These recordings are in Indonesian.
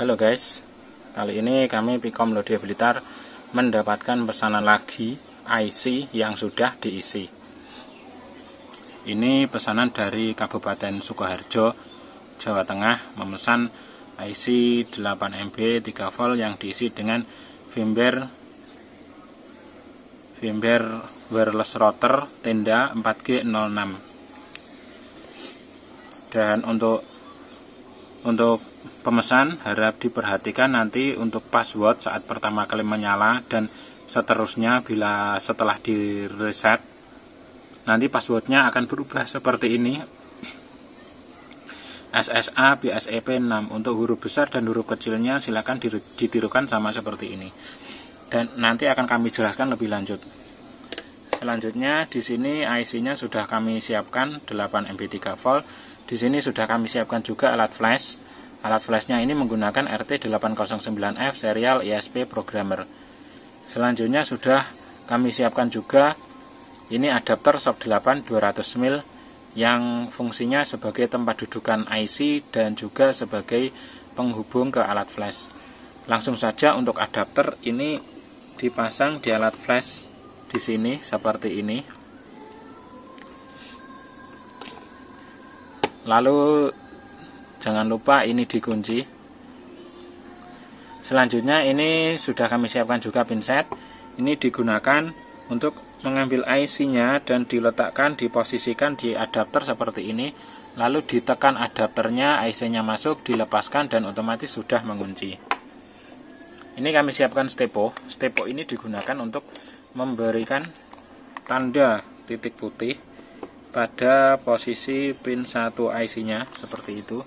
Halo guys, kali ini kami Pikom Lodi Blitar mendapatkan pesanan lagi IC yang sudah diisi. Ini pesanan dari Kabupaten Sukoharjo, Jawa Tengah memesan IC 8 MB 3 volt yang diisi dengan firmware firmware wireless router tenda 4G06. Dan untuk untuk pemesan harap diperhatikan nanti untuk password saat pertama kali menyala dan seterusnya bila setelah di reset nanti passwordnya akan berubah seperti ini SSA BSEP6 untuk huruf besar dan huruf kecilnya silakan ditirukan sama seperti ini dan nanti akan kami jelaskan lebih lanjut Selanjutnya di sini IC-nya sudah kami siapkan 8 MP3 volt. Di sini sudah kami siapkan juga alat flash. Alat flashnya ini menggunakan RT809F serial ISP programmer. Selanjutnya sudah kami siapkan juga ini adapter SOC 8 200 mil yang fungsinya sebagai tempat dudukan IC dan juga sebagai penghubung ke alat flash. Langsung saja untuk adapter ini dipasang di alat flash di sini seperti ini. Lalu jangan lupa ini dikunci. Selanjutnya ini sudah kami siapkan juga pinset. Ini digunakan untuk mengambil IC-nya dan diletakkan diposisikan di adapter seperti ini. Lalu ditekan adapternya, IC-nya masuk, dilepaskan dan otomatis sudah mengunci. Ini kami siapkan stepo. Stepo ini digunakan untuk memberikan tanda titik putih pada posisi pin 1 IC nya seperti itu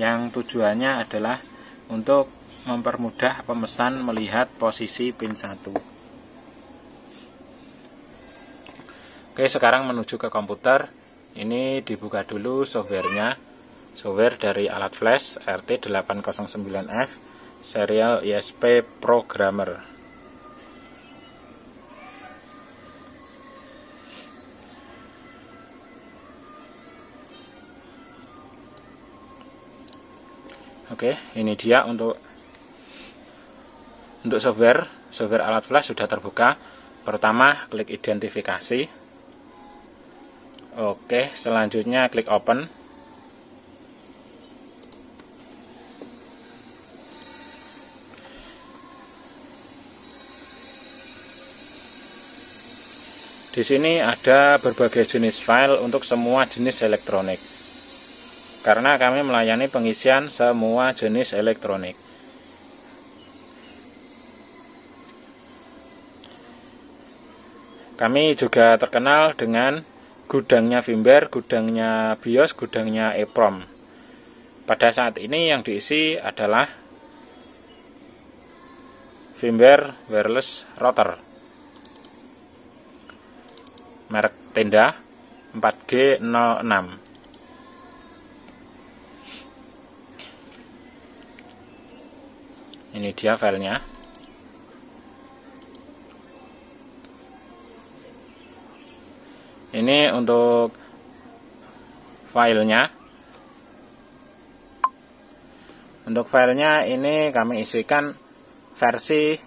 yang tujuannya adalah untuk mempermudah pemesan melihat posisi pin 1 oke sekarang menuju ke komputer ini dibuka dulu softwarenya software dari alat flash RT809F serial ISP Programmer Oke, ini dia untuk untuk software, software alat flash sudah terbuka. Pertama, klik identifikasi. Oke, selanjutnya klik open. Di sini ada berbagai jenis file untuk semua jenis elektronik karena kami melayani pengisian semua jenis elektronik. Kami juga terkenal dengan gudangnya Vimber, gudangnya BIOS, gudangnya EPROM. Pada saat ini yang diisi adalah Vimber Wireless Router. Merek Tenda 4G06. ini dia filenya ini untuk filenya untuk filenya ini kami isikan versi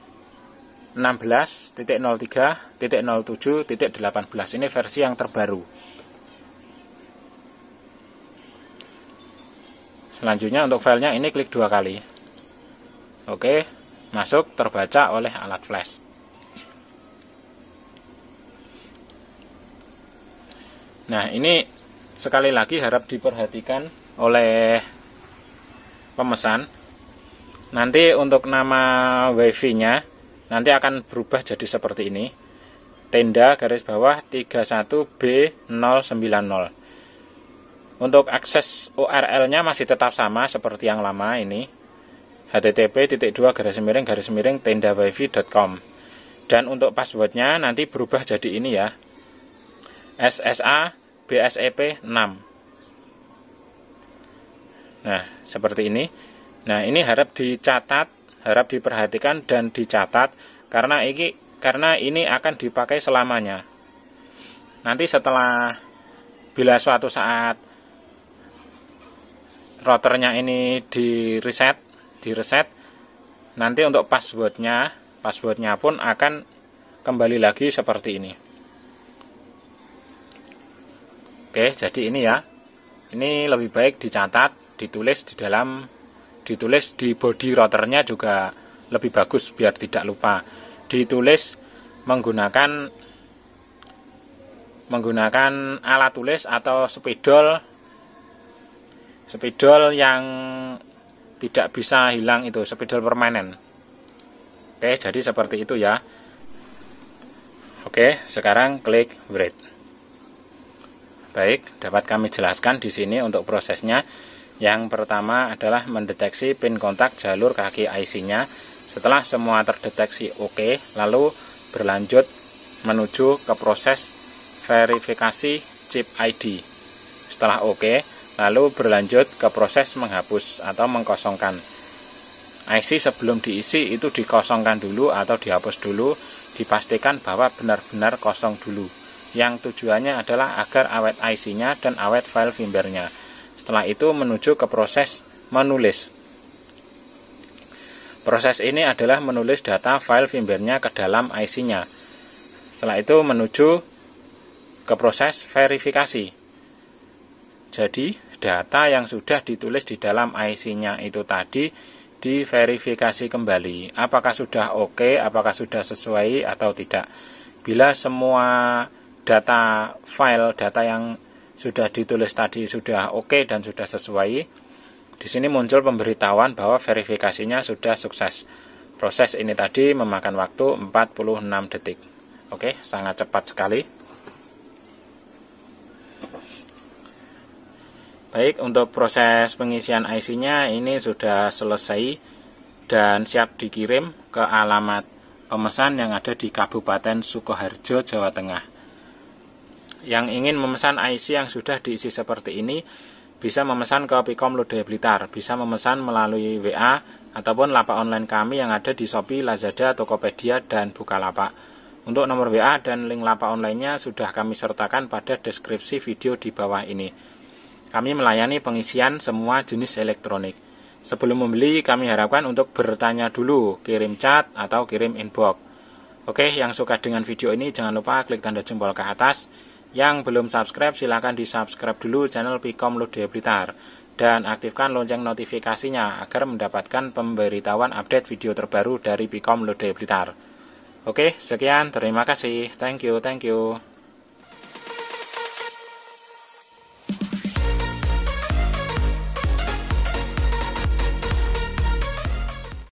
16.03.07.18 ini versi yang terbaru selanjutnya untuk filenya ini klik dua kali Oke, masuk terbaca oleh alat flash. Nah, ini sekali lagi harap diperhatikan oleh pemesan. Nanti untuk nama WiFi-nya nanti akan berubah jadi seperti ini. Tenda garis bawah 31B090. Untuk akses URL-nya masih tetap sama seperti yang lama ini http titik dua garis miring garis miring tenda wifi.com dan untuk passwordnya nanti berubah jadi ini ya SSA BSEP 6 nah seperti ini nah ini harap dicatat harap diperhatikan dan dicatat karena ini karena ini akan dipakai selamanya nanti setelah bila suatu saat routernya ini di reset di reset nanti untuk passwordnya passwordnya pun akan kembali lagi seperti ini oke jadi ini ya ini lebih baik dicatat ditulis di dalam ditulis di body routernya juga lebih bagus biar tidak lupa ditulis menggunakan menggunakan alat tulis atau spidol spidol yang tidak bisa hilang itu spidol permanen oke jadi seperti itu ya oke sekarang klik write baik dapat kami jelaskan di sini untuk prosesnya yang pertama adalah mendeteksi pin kontak jalur kaki IC-nya setelah semua terdeteksi oke lalu berlanjut menuju ke proses verifikasi chip ID setelah oke lalu berlanjut ke proses menghapus atau mengkosongkan. IC sebelum diisi itu dikosongkan dulu atau dihapus dulu, dipastikan bahwa benar-benar kosong dulu, yang tujuannya adalah agar awet IC-nya dan awet file firmware-nya. Setelah itu menuju ke proses menulis. Proses ini adalah menulis data file firmware-nya ke dalam IC-nya. Setelah itu menuju ke proses verifikasi. Jadi, data yang sudah ditulis di dalam IC-nya itu tadi diverifikasi kembali apakah sudah oke, okay, apakah sudah sesuai atau tidak. Bila semua data file data yang sudah ditulis tadi sudah oke okay dan sudah sesuai, di sini muncul pemberitahuan bahwa verifikasinya sudah sukses. Proses ini tadi memakan waktu 46 detik. Oke, okay, sangat cepat sekali. Baik, untuk proses pengisian IC-nya ini sudah selesai dan siap dikirim ke alamat pemesan yang ada di Kabupaten Sukoharjo, Jawa Tengah. Yang ingin memesan IC yang sudah diisi seperti ini bisa memesan ke Pikom Lodaya Blitar, bisa memesan melalui WA ataupun lapak online kami yang ada di Shopee, Lazada, Tokopedia, dan Bukalapak. Untuk nomor WA dan link lapak online-nya sudah kami sertakan pada deskripsi video di bawah ini. Kami melayani pengisian semua jenis elektronik. Sebelum membeli, kami harapkan untuk bertanya dulu, kirim chat atau kirim inbox. Oke, yang suka dengan video ini jangan lupa klik tanda jempol ke atas. Yang belum subscribe silahkan di subscribe dulu channel Pikom Lode Blitar dan aktifkan lonceng notifikasinya agar mendapatkan pemberitahuan update video terbaru dari Pikom Lode Blitar. Oke, sekian. Terima kasih. Thank you, thank you.